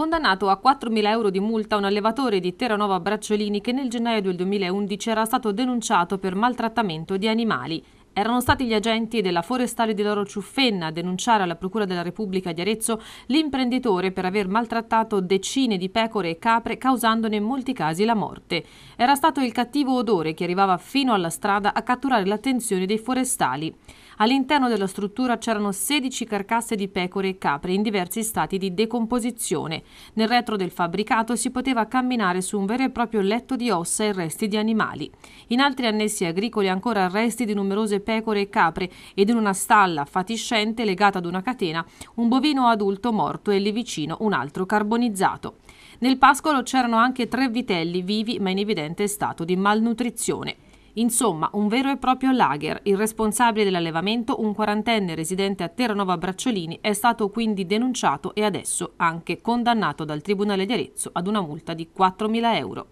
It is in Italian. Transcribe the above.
condannato a 4.000 euro di multa un allevatore di Terranova Bracciolini che nel gennaio del 2011 era stato denunciato per maltrattamento di animali. Erano stati gli agenti della Forestale di Loro Ciuffenna a denunciare alla Procura della Repubblica di Arezzo l'imprenditore per aver maltrattato decine di pecore e capre causandone in molti casi la morte. Era stato il cattivo odore che arrivava fino alla strada a catturare l'attenzione dei forestali. All'interno della struttura c'erano 16 carcasse di pecore e capre in diversi stati di decomposizione. Nel retro del fabbricato si poteva camminare su un vero e proprio letto di ossa e resti di animali. In altri annessi agricoli ancora resti di numerose pecore e capre ed in una stalla fatiscente legata ad una catena un bovino adulto morto e lì vicino un altro carbonizzato. Nel pascolo c'erano anche tre vitelli vivi ma in evidente stato di malnutrizione. Insomma, un vero e proprio lager. Il responsabile dell'allevamento, un quarantenne residente a Terranova Bracciolini, è stato quindi denunciato e adesso anche condannato dal Tribunale di Arezzo ad una multa di 4.000 euro.